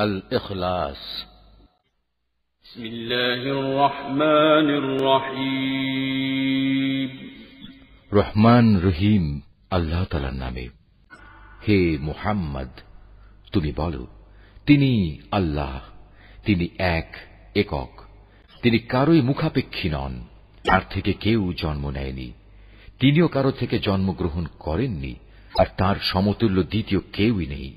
الإخلاص بسم الله الرحمن الرحيم রহমান রহিম আল্লাহ তালার নামে হে মুহাম্মদ তুমি বলো তিনি আল্লাহ তিনি এক একক তিনি কারোই মুখাপেক্ষী নন তার থেকে কেউ জন্ম নেয়নি তিনিও কারো থেকে জন্মগ্রহণ করেননি আর তার সমতুল্য দ্বিতীয় কেউই নেই